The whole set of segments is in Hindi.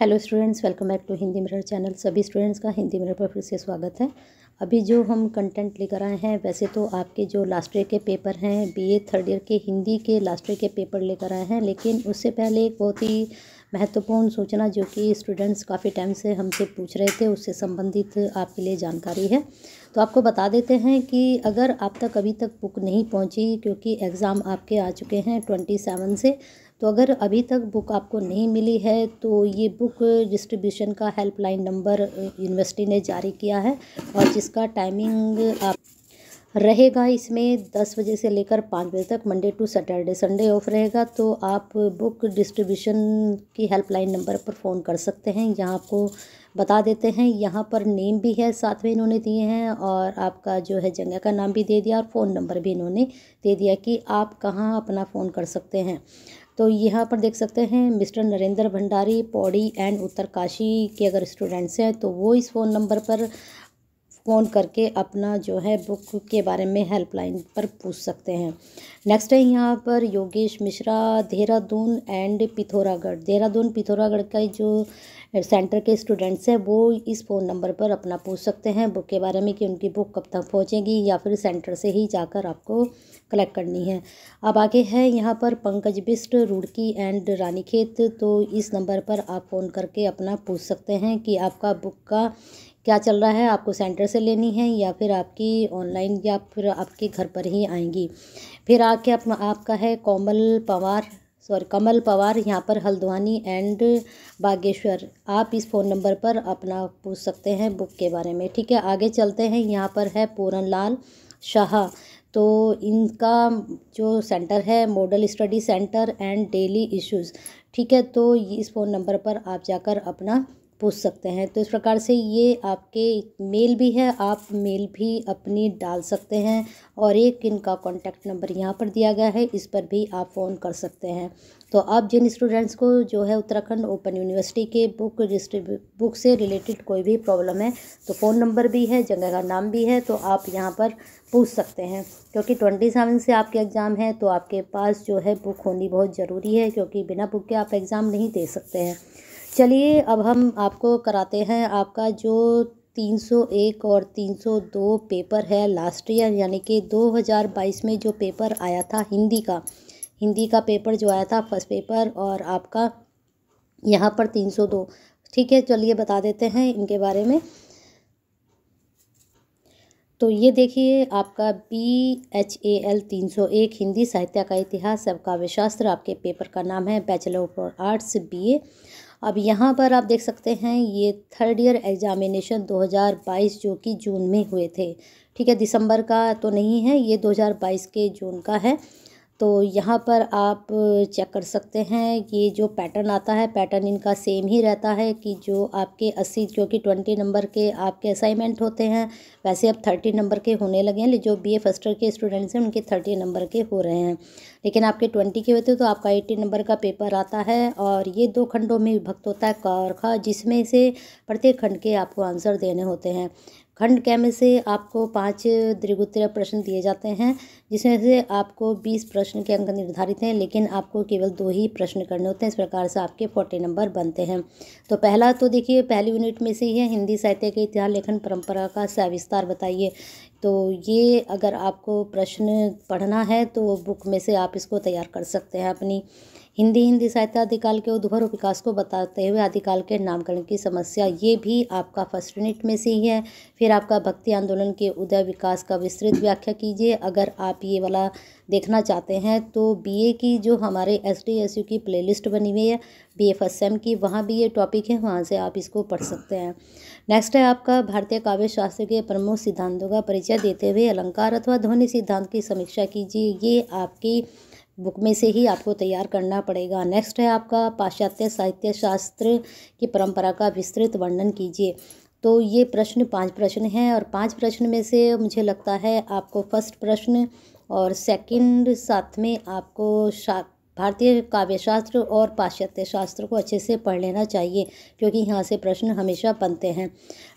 hello students welcome back to Hindi Mirror channel सभी स्टूडेंट्स का हिंदी मिरर पर फिर से स्वागत है अभी जो हम कंटेंट लेकर आए हैं वैसे तो आपके जो लास्ट ईयर के पेपर हैं बीए थर्ड ईयर के हिंदी के लास्ट ईयर के पेपर लेकर आए हैं लेकिन उससे पहले एक बहुत ही महत्वपूर्ण सूचना जो कि स्टूडेंट्स काफ़ी टाइम से हमसे पूछ रहे थे उससे संबंधित आपके लिए जानकारी है तो आपको बता देते हैं कि अगर आप तक अभी तक बुक नहीं पहुंची क्योंकि एग्ज़ाम आपके आ चुके हैं ट्वेंटी सेवन से तो अगर अभी तक बुक आपको नहीं मिली है तो ये बुक डिस्ट्रीब्यूशन का हेल्पलाइन नंबर यूनिवर्सिटी ने जारी किया है और जिसका टाइमिंग आप रहेगा इसमें दस बजे से लेकर पाँच बजे तक Monday to Saturday Sunday off रहेगा तो आप बुक डिस्ट्रीब्यूशन की हेल्पलाइन नंबर पर फ़ोन कर सकते हैं यहाँ आपको बता देते हैं यहाँ पर नेम भी है साथ में इन्होंने दिए हैं और आपका जो है जगह का नाम भी दे दिया और फ़ोन नंबर भी इन्होंने दे दिया कि आप कहाँ अपना फ़ोन कर सकते हैं तो यहाँ पर देख सकते हैं मिस्टर नरेंद्र भंडारी पौड़ी एंड उत्तरकाशी के अगर स्टूडेंट्स हैं तो वो इस फ़ोन नंबर पर फ़ोन करके अपना जो है बुक के बारे में हेल्पलाइन पर पूछ सकते हैं नेक्स्ट है यहाँ पर योगेश मिश्रा देहरादून एंड पिथौरागढ़ देहरादून पिथौरागढ़ का जो सेंटर के स्टूडेंट्स हैं वो इस फ़ोन नंबर पर अपना पूछ सकते हैं बुक के बारे में कि उनकी बुक कब तक पहुँचेगी या फिर सेंटर से ही जाकर आपको कलेक्ट करनी है अब आगे है यहाँ पर पंकज बिस्ट रुड़की एंड रानीखेत तो इस नंबर पर आप फ़ोन करके अपना पूछ सकते हैं कि आपका बुक का क्या चल रहा है आपको सेंटर से लेनी है या फिर आपकी ऑनलाइन या फिर आपके घर पर ही आएंगी फिर आके आप, आपका है कोमल पवार सॉरी कमल पवार यहाँ पर हल्द्वानी एंड बागेश्वर आप इस फ़ोन नंबर पर अपना पूछ सकते हैं बुक के बारे में ठीक है आगे चलते हैं यहाँ पर है पूरन लाल शाह तो इनका जो सेंटर है model study centre and daily issues ठीक है तो इस फ़ोन नंबर पर आप जाकर अपना पूछ सकते हैं तो इस प्रकार से ये आपके मेल भी है आप मेल भी अपनी डाल सकते हैं और एक इनका कॉन्टैक्ट नंबर यहाँ पर दिया गया है इस पर भी आप फ़ोन कर सकते हैं तो आप जिन स्टूडेंट्स को जो है उत्तराखंड ओपन यूनिवर्सिटी के बुक बुक से रिलेटेड कोई भी प्रॉब्लम है तो फ़ोन नंबर भी है जगह का नाम भी है तो आप यहाँ पर पूछ सकते हैं क्योंकि ट्वेंटी सेवन से आपके एग्ज़ाम है तो आपके पास जो है बुक होनी बहुत ज़रूरी है क्योंकि बिना बुक के आप एग्ज़ाम नहीं दे सकते हैं चलिए अब हम आपको कराते हैं आपका जो 301 और 302 पेपर है लास्ट ईयर यानी कि 2022 में जो पेपर आया था हिंदी का हिंदी का पेपर जो आया था फर्स्ट पेपर और आपका यहाँ पर 302 ठीक है चलिए बता देते हैं इनके बारे में तो ये देखिए आपका बी एच ए एल तीन सौ एक हिंदी साहित्य का इतिहास सबका विशास्त्र आपके पेपर का नाम है bachelor of arts B A अब यहाँ पर आप देख सकते हैं ये थर्ड ईयर एग्ज़ामिनेशन 2022 जो कि जून में हुए थे ठीक है दिसंबर का तो नहीं है ये 2022 के जून का है तो यहाँ पर आप चेक कर सकते हैं ये जो पैटर्न आता है पैटर्न इनका सेम ही रहता है कि जो आपके अस्सी जो कि ट्वेंटी नंबर के आपके असाइनमेंट होते हैं वैसे अब थर्टी नंबर के होने लगे हैं जो बी ए फर्स्टर के स्टूडेंट्स हैं उनके थर्टी नंबर के हो रहे हैं लेकिन आपके ट्वेंटी के होते तो आपका एट्टी नंबर का पेपर आता है और ये दो खंडों में विभक्त होता है कारखा जिसमें से प्रत्येक खंड के आपको आंसर देने होते हैं खंड कै में से आपको पाँच त्रिगुत्र प्रश्न दिए जाते हैं जिसमें से आपको बीस प्रश्न के अंक निर्धारित हैं लेकिन आपको केवल दो ही प्रश्न करने होते हैं इस प्रकार से आपके फोर्टी नंबर बनते हैं तो पहला तो देखिए पहली यूनिट में से ही है हिंदी साहित्य के इतिहास लेखन परंपरा का सविस्तार बताइए तो ये अगर आपको प्रश्न पढ़ना है तो बुक में से आप इसको तैयार कर सकते हैं अपनी हिंदी हिंदी साहित्य आदिकाल के उद्भव विकास को बताते हुए आदिकाल के नामकरण की समस्या ये भी आपका फर्स्ट यूनिट में से ही है फिर आपका भक्ति आंदोलन के उदय विकास का विस्तृत व्याख्या कीजिए अगर आप ये वाला देखना चाहते हैं तो बीए की जो हमारे एस डी एस यू की प्लेलिस्ट बनी हुई है बी ए फर्स्ट सेम की वहाँ भी ये टॉपिक है वहाँ से आप इसको पढ़ सकते हैं नेक्स्ट है आपका भारतीय काव्य शास्त्र के प्रमुख सिद्धांतों का परिचय देते हुए अलंकार अथवा ध्वनि सिद्धांत की समीक्षा कीजिए ये आपकी बुक में से ही आपको तैयार करना पड़ेगा नेक्स्ट है आपका पाश्चात्य साहित्य शास्त्र की परंपरा का विस्तृत वर्णन कीजिए तो ये प्रश्न पांच प्रश्न हैं और पांच प्रश्न में से मुझे लगता है आपको फर्स्ट प्रश्न और सेकंड साथ में आपको शा भारतीय काव्य शास्त्र और पाश्चात्य शास्त्र को अच्छे से पढ़ लेना चाहिए क्योंकि यहाँ से प्रश्न हमेशा बनते हैं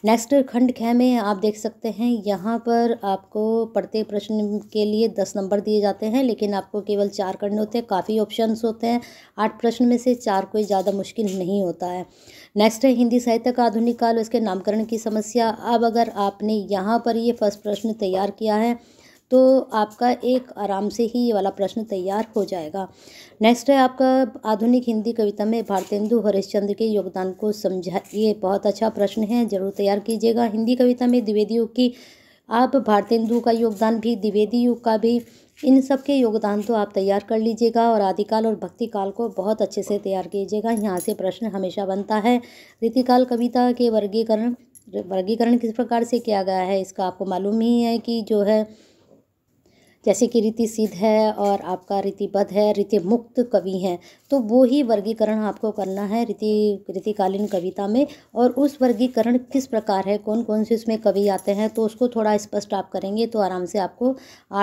नेक्स्ट खंड खे में आप देख सकते हैं यहाँ पर आपको प्रत्येक प्रश्न के लिए दस नंबर दिए जाते हैं लेकिन आपको केवल चार करने होते हैं काफ़ी ऑप्शंस होते हैं आठ प्रश्न में से चार कोई ज़्यादा मुश्किल नहीं होता है नेक्स्ट है हिंदी साहित्य का आधुनिक काल उसके नामकरण की समस्या अब अगर आपने यहाँ पर ये फर्स्ट प्रश्न तैयार किया है तो आपका एक आराम से ही ये वाला प्रश्न तैयार हो जाएगा नेक्स्ट है आपका आधुनिक हिंदी कविता में भारतेंदु हरिश्चंद्र के योगदान को समझा ये बहुत अच्छा प्रश्न है जरूर तैयार कीजिएगा हिंदी कविता में द्विवेदी युग की आप भारतेंदु का योगदान भी द्विवेदी युग का भी इन सब के योगदान तो आप तैयार कर लीजिएगा और आदिकाल और भक्ति काल को बहुत अच्छे से तैयार कीजिएगा यहाँ से प्रश्न हमेशा बनता है रीतिकाल कविता के वर्गीकरण वर्गीकरण किस प्रकार से किया गया है इसका आपको मालूम ही है कि जो है जैसे कि रीति सिद्ध है और आपका रीतिबद्ध है रीति मुक्त कवि हैं तो वो ही वर्गीकरण आपको करना है रीति रीतिकालीन कविता में और उस वर्गीकरण किस प्रकार है कौन कौन से उसमें कवि आते हैं तो उसको थोड़ा स्पष्ट आप करेंगे तो आराम से आपको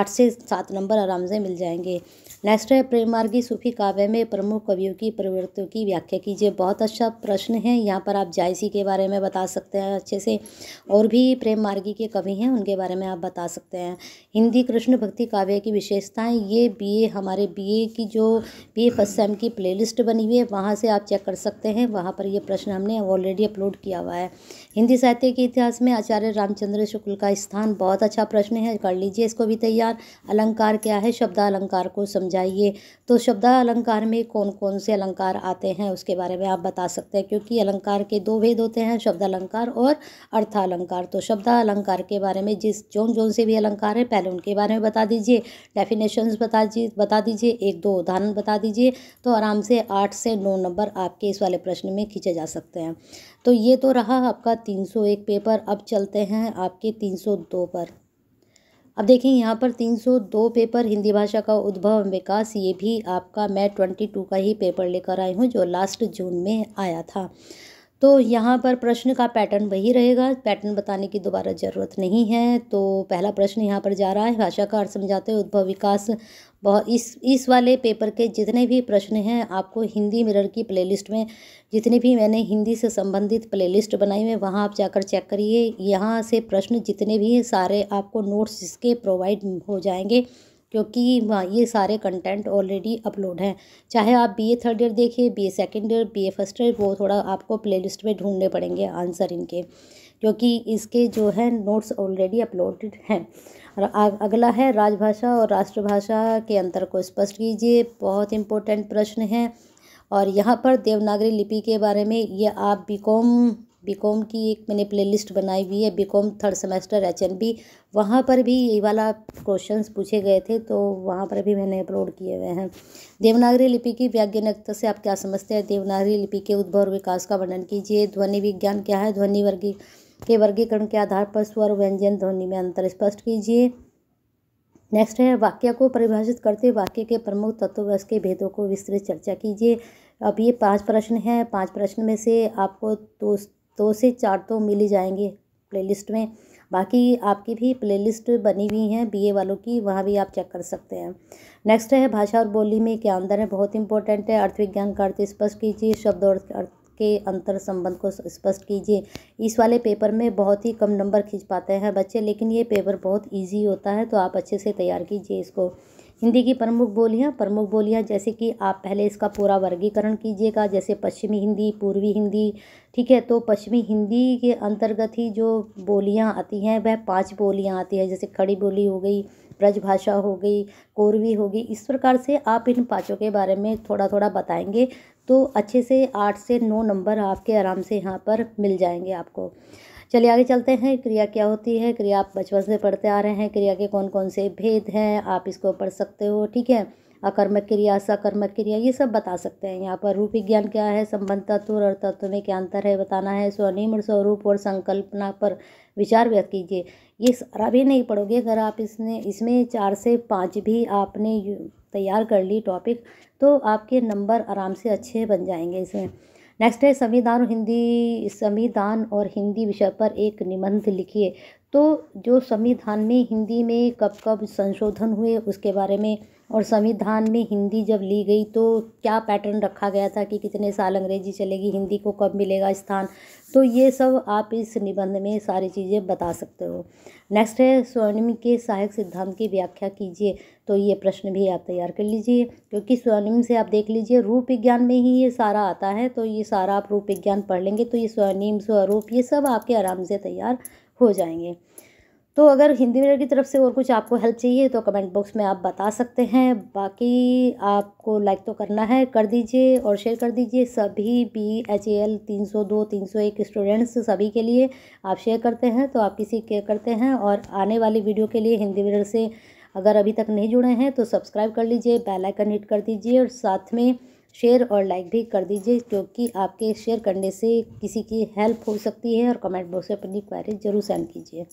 आठ से सात नंबर आराम से मिल जाएंगे नेक्स्ट है प्रेमार्गी सूफी काव्य में प्रमुख कवियों की प्रवृत्तियों की व्याख्या कीजिए बहुत अच्छा प्रश्न है यहाँ पर आप जायसी के बारे में बता सकते हैं अच्छे से और भी प्रेम मार्गी के कवि हैं उनके बारे में आप बता सकते हैं हिंदी कृष्ण भक्ति काव्य की विशेषताएं ये बीए हमारे बीए की जो बीए फर्स्ट सेम की प्लेलिस्ट बनी हुई है वहाँ से आप चेक कर सकते हैं वहाँ पर ये प्रश्न हमने ऑलरेडी अपलोड किया हुआ है हिंदी साहित्य के इतिहास में आचार्य रामचंद्र शुक्ल का स्थान बहुत अच्छा प्रश्न है कर लीजिए इसको भी तैयार अलंकार क्या है शब्दालंकार को समझाइए तो शब्दालंकार में कौन कौन से अलंकार आते हैं उसके बारे में आप बता सकते हैं क्योंकि अलंकार के दो भेद होते हैं शब्दालंकार और अर्थालंकार तो शब्दालंकार के बारे में जिस जोन जोन से भी अलंकार है पहले उनके बारे में बता दीजिए दीजिए डेफिनेशंस बता दीजिए बता दीजिए एक दो उदाहरण बता दीजिए तो आराम से आठ से नौ नंबर आपके इस वाले प्रश्न में खींचे जा सकते हैं तो ये तो रहा आपका तीन सौ एक पेपर अब चलते हैं आपके तीन सौ दो पर अब देखें यहाँ पर तीन सौ दो पेपर हिंदी भाषा का उद्भव विकास ये भी आपका मैं टू का ही पेपर लेकर आई हूँ जो लास्ट जून में आया था तो यहाँ पर प्रश्न का पैटर्न वही रहेगा पैटर्न बताने की दोबारा ज़रूरत नहीं है तो पहला प्रश्न यहाँ पर जा रहा है भाषा का अर्थ समझाते हुए उद्भव विकास बहुत इस इस वाले पेपर के जितने भी प्रश्न हैं आपको हिंदी मिरर की प्लेलिस्ट में जितने भी मैंने हिंदी से संबंधित प्लेलिस्ट बनाई है वहाँ आप जाकर चेक करिए यहाँ से प्रश्न जितने भी हैं सारे आपको नोट्स इसके प्रोवाइड हो जाएंगे क्योंकि ये सारे कंटेंट ऑलरेडी अपलोड हैं चाहे आप बी ए थर्ड ईयर देखिए B A second year B A first year वो थोड़ा आपको प्ले लिस्ट में ढूंढने पड़ेंगे आंसर इनके क्योंकि इसके जो है नोट्स ऑलरेडी अपलोडेड हैं और अगला है राजभाषा और राष्ट्रभाषा के अंतर को स्पष्ट कीजिए बहुत इम्पोर्टेंट प्रश्न है और यहाँ पर देवनागरी लिपि के बारे में ये आप बी कॉम बीकॉम की एक मैंने प्लेलिस्ट बनाई हुई है BCom third semester H N B वहाँ पर भी ये वाला क्वेश्चंस पूछे गए थे तो वहाँ पर भी मैंने अपलोड किए हुए हैं देवनागरी लिपि की व्याज्ञानिकता से आप क्या समझते हैं देवनागरी लिपि के उद्भव और विकास का वर्णन कीजिए ध्वनि विज्ञान क्या है ध्वनि वर्गी के वर्गीकरण के आधार पर स्वर व्यंजन ध्वनि में अंतर स्पष्ट कीजिए नेक्स्ट है वाक्य को परिभाषित करते वाक्य के प्रमुख तत्व व उसके भेदों को विस्तृत चर्चा कीजिए अब ये पांच प्रश्न हैं पांच प्रश्न में से आपको दो दो तो से चार तो मिल ही जाएंगे प्लेलिस्ट में बाकी आपकी भी प्लेलिस्ट बनी हुई हैं बीए वालों की वहाँ भी आप चेक कर सकते हैं नेक्स्ट है भाषा और बोली में क्या अंदर है बहुत इंपॉर्टेंट है अर्थविज्ञान का अर्थ स्पष्ट कीजिए शब्द और अर्थ के अंतर संबंध को स्पष्ट कीजिए इस वाले पेपर में बहुत ही कम नंबर खींच पाते हैं बच्चे लेकिन ये पेपर बहुत ईजी होता है तो आप अच्छे से तैयार कीजिए इसको हिंदी की प्रमुख बोलियाँ प्रमुख बोलियाँ जैसे कि आप पहले इसका पूरा वर्गीकरण कीजिएगा जैसे पश्चिमी हिंदी पूर्वी हिंदी ठीक है तो पश्चिमी हिंदी के अंतर्गत ही जो बोलियाँ आती हैं वह पांच बोलियाँ आती हैं जैसे खड़ी बोली हो गई ब्रजभाषा हो गई कोरवी हो गई इस प्रकार से आप इन पाँचों के बारे में थोड़ा थोड़ा बताएँगे तो अच्छे से आठ से नौ नंबर आपके आराम से यहाँ पर मिल जाएंगे आपको चलिए आगे चलते हैं क्रिया क्या होती है क्रिया आप बचपन से पढ़ते आ रहे हैं क्रिया के कौन कौन से भेद हैं आप इसको पढ़ सकते हो ठीक है अकर्मक क्रिया सकर्मक क्रिया ये सब बता सकते हैं यहाँ पर रूप विज्ञान क्या है संबंध तत्व और तत्व में क्या अंतर है बताना है स्वनिर्म स्वरूप और संकल्पना पर विचार व्यक्त कीजिए ये सारा भी नहीं पढ़ोगे अगर आप इसने इसमें चार से पाँच भी आपने तैयार कर ली टॉपिक तो आपके नंबर आराम से अच्छे बन जाएंगे इसमें नेक्स्ट है संविधान और हिंदी संविधान और हिंदी विषय पर एक निबंध लिखिए तो जो संविधान में हिंदी में कब कब संशोधन हुए उसके बारे में और संविधान में हिंदी जब ली गई तो क्या पैटर्न रखा गया था कि कितने साल अंग्रेजी चलेगी हिंदी को कब मिलेगा स्थान तो ये सब आप इस निबंध में सारी चीज़ें बता सकते हो नेक्स्ट है स्वर्णिम के सहायक सिद्धांत की व्याख्या कीजिए तो ये प्रश्न भी आप तैयार कर लीजिए क्योंकि स्वर्णिम से आप देख लीजिए रूप विज्ञान में ही ये सारा आता है तो ये सारा आप रूप विज्ञान पढ़ लेंगे तो ये स्वर्णिम स्वरूप ये सब आपके आराम से तैयार हो जाएंगे तो अगर हिंदी मीडियम की तरफ से और कुछ आपको हेल्प चाहिए तो कमेंट बॉक्स में आप बता सकते हैं बाकी आपको लाइक तो करना है कर दीजिए और शेयर कर दीजिए सभी बी एच ए एल तीन सौ दो तीन सौ एक स्टूडेंट्स सभी के लिए आप शेयर करते हैं तो आप किसी के करते हैं और आने वाली वीडियो के लिए हिंदी मीडियम से अगर अभी तक नहीं जुड़े हैं तो सब्सक्राइब कर लीजिए बेलाइकन हिट कर दीजिए और साथ में शेयर और लाइक भी कर दीजिए क्योंकि आपके शेयर करने से किसी की हेल्प हो सकती है और कमेंट बॉक्स में अपनी क्वारी ज़रूर सेंड कीजिए